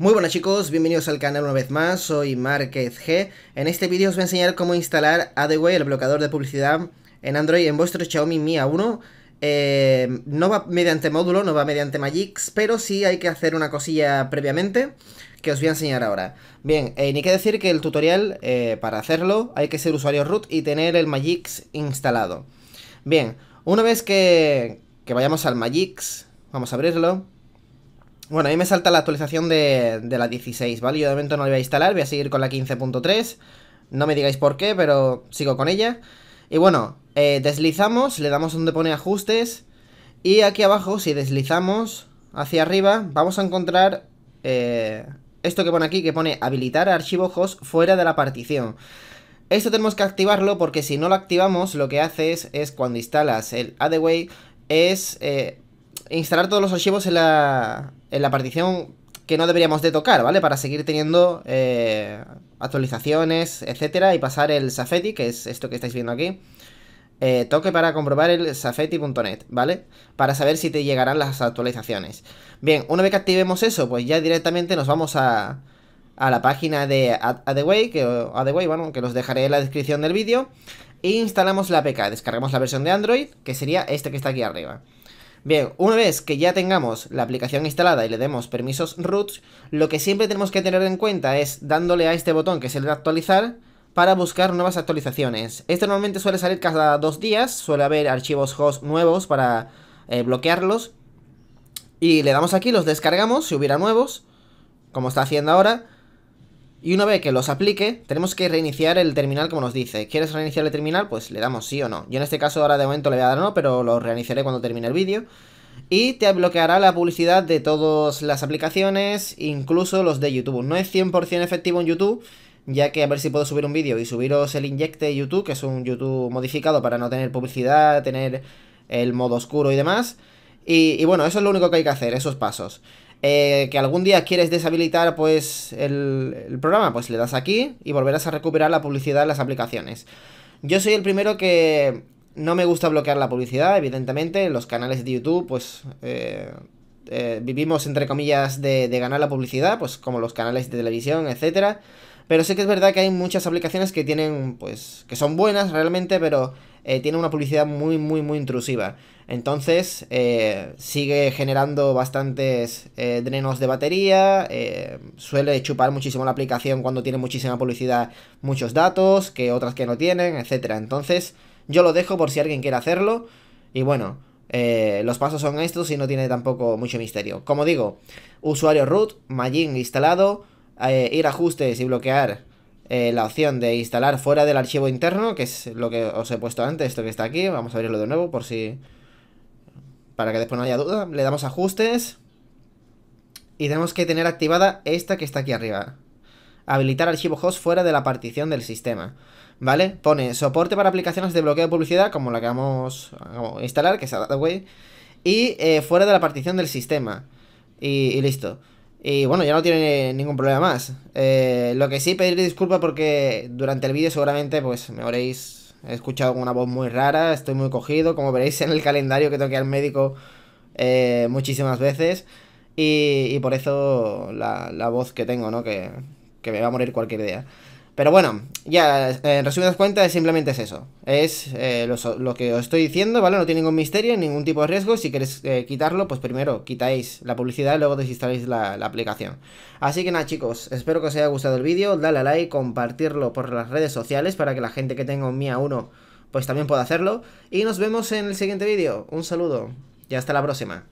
Muy buenas chicos, bienvenidos al canal una vez más, soy Márquez G. En este vídeo os voy a enseñar cómo instalar AdWay, el bloqueador de publicidad en Android en vuestro Xiaomi Mi A1. Eh, no va mediante módulo, no va mediante Magix, pero sí hay que hacer una cosilla previamente que os voy a enseñar ahora. Bien, eh, ni que decir que el tutorial, eh, para hacerlo, hay que ser usuario root y tener el Magix instalado. Bien, una vez que, que vayamos al Magix, vamos a abrirlo. Bueno, a me salta la actualización de, la 16, ¿vale? Yo de momento no la voy a instalar, voy a seguir con la 15.3. No me digáis por qué, pero sigo con ella. Y bueno, eh, deslizamos, le damos donde pone ajustes. Y aquí abajo, si deslizamos hacia arriba, vamos a encontrar eh, esto que pone aquí, que pone habilitar archivo host fuera de la partición. Esto tenemos que activarlo porque si no lo activamos, lo que haces es cuando instalas el Adaway. es eh, instalar todos los archivos en la, en la partición que no deberíamos de tocar, ¿vale? Para seguir teniendo eh, actualizaciones, etcétera, y pasar el Safety, que es esto que estáis viendo aquí, eh, toque para comprobar el safety.net, ¿vale? Para saber si te llegarán las actualizaciones. Bien, una vez que activemos eso, pues ya directamente nos vamos a, a la página de Adway, que, bueno, que los dejaré en la descripción del vídeo, e instalamos la APK, descargamos la versión de Android, que sería este que está aquí arriba. Bien, una vez que ya tengamos la aplicación instalada y le demos permisos root, lo que siempre tenemos que tener en cuenta es dándole a este botón que es el de actualizar, para buscar nuevas actualizaciones. Esto normalmente suele salir cada dos días, suele haber archivos host nuevos para eh, bloquearlos. Y le damos aquí, los descargamos, si hubiera nuevos, como está haciendo ahora. Y una vez que los aplique, tenemos que reiniciar el terminal como nos dice. ¿Quieres reiniciar el terminal? Pues le damos sí o no. Yo en este caso ahora de momento le voy a dar no, pero lo reiniciaré cuando termine el vídeo. Y te bloqueará la publicidad de todas las aplicaciones, incluso los de YouTube. No es 100% efectivo en YouTube, ya que a ver si puedo subir un vídeo y subiros el inyecte de YouTube, que es un YouTube modificado para no tener publicidad, tener el modo oscuro y demás. Y, bueno, eso es lo único que hay que hacer, esos pasos. Eh, que algún día quieres deshabilitar pues el, programa, pues le das aquí y volverás a recuperar la publicidad de las aplicaciones. Yo soy el primero que no me gusta bloquear la publicidad, evidentemente, los canales de YouTube pues... Eh, eh, vivimos entre comillas de, de, ganar la publicidad, pues como los canales de televisión, etcétera. Pero sé que es verdad que hay muchas aplicaciones que tienen, pues, que son buenas realmente, pero eh, tienen una publicidad muy, muy, muy intrusiva. Entonces, eh, sigue generando bastantes eh, drenos de batería, suele chupar muchísimo la aplicación cuando tiene muchísima publicidad, muchos datos, que otras que no tienen, etc. Entonces, yo lo dejo por si alguien quiere hacerlo. Y bueno, los pasos son estos y no tiene tampoco mucho misterio. Como digo, usuario root, Magin instalado, eh, ir a ajustes y bloquear eh, la opción de instalar fuera del archivo interno, que es lo que os he puesto antes, esto que está aquí. Vamos a abrirlo de nuevo por si... Para que después no haya duda. Le damos ajustes. Y tenemos que tener activada esta que está aquí arriba. Habilitar archivo host fuera de la partición del sistema. ¿Vale? Pone soporte para aplicaciones de bloqueo de publicidad, como la que vamos a instalar, que es Adaway. Y eh, fuera de la partición del sistema. y listo. Y bueno, ya no tiene ningún problema más. Eh, lo que sí, pedir disculpas porque durante el vídeo seguramente pues me habréis escuchado con una voz muy rara, estoy muy cogido, como veréis en el calendario que toqué al médico eh, muchísimas veces. Y, por eso la, voz que tengo, ¿no? Que, que me va a morir cualquier día. Pero bueno, ya, eh, en resumidas cuentas, simplemente es eso. Es eh, lo, que os estoy diciendo, ¿vale? No tiene ningún misterio, ningún tipo de riesgo. Si queréis eh, quitarlo, pues primero quitáis la publicidad y luego desinstaláis la, aplicación. Así que nada, chicos, espero que os haya gustado el vídeo. Dale a like, compartirlo por las redes sociales para que la gente que tenga un Mia 1 pues también pueda hacerlo. Y nos vemos en el siguiente vídeo. Un saludo y hasta la próxima.